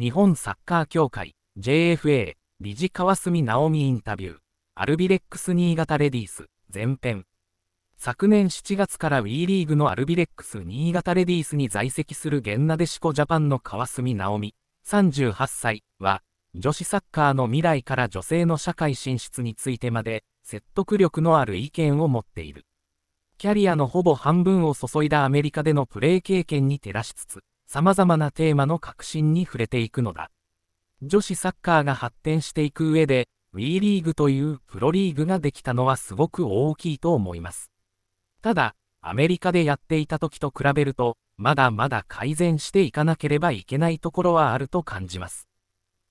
日本サッカー協会 JFA 理事川澄直美インタビューアルビレックス新潟レディース前編昨年7月から WE リーグのアルビレックス新潟レディースに在籍する源なでしこジャパンの川澄直美38歳は女子サッカーの未来から女性の社会進出についてまで説得力のある意見を持っているキャリアのほぼ半分を注いだアメリカでのプレー経験に照らしつつ様々なテーマの革新に触れていくのだ。女子サッカーが発展していく上で、WE リーグというプロリーグができたのはすごく大きいと思います。ただ、アメリカでやっていた時と比べると、まだまだ改善していかなければいけないところはあると感じます。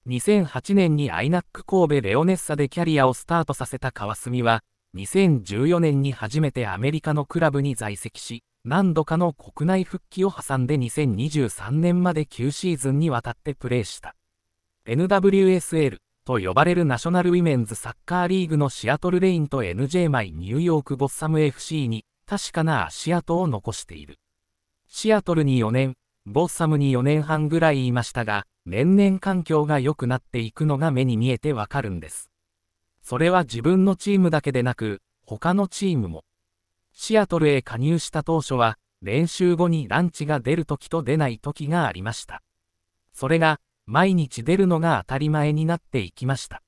2008年にアイナック神戸レオネッサでキャリアをスタートさせた川澄は、2014年に初めてアメリカのクラブに在籍し、何度かの国内復帰を挟んで2023年まで9シーズンにわたってプレーした。NWSL と呼ばれるナショナルウィメンズサッカーリーグのシアトルレインと NJ マイニューヨークボッサム FC に確かな足跡を残している。シアトルに4年、ボッサムに4年半ぐらいいましたが、年々環境が良くなっていくのが目に見えてわかるんです。それは自分のチームだけでなく、他のチームも。シアトルへ加入した当初は、練習後にランチが出る時と出ない時がありました。それが、毎日出るのが当たり前になっていきました。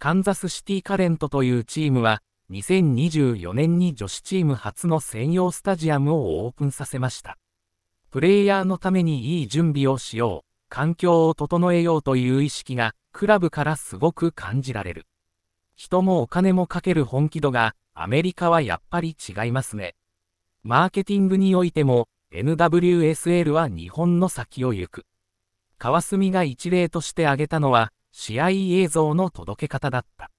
カンザスシティカレントというチームは、2024年に女子チーム初の専用スタジアムをオープンさせました。プレイヤーのためにいい準備をしよう、環境を整えようという意識が、クラブからすごく感じられる。人もお金もかける本気度が、アメリカはやっぱり違いますね。マーケティングにおいても、NWSL は日本の先を行く。川澄が一例として挙げたのは、試合映像の届け方だった。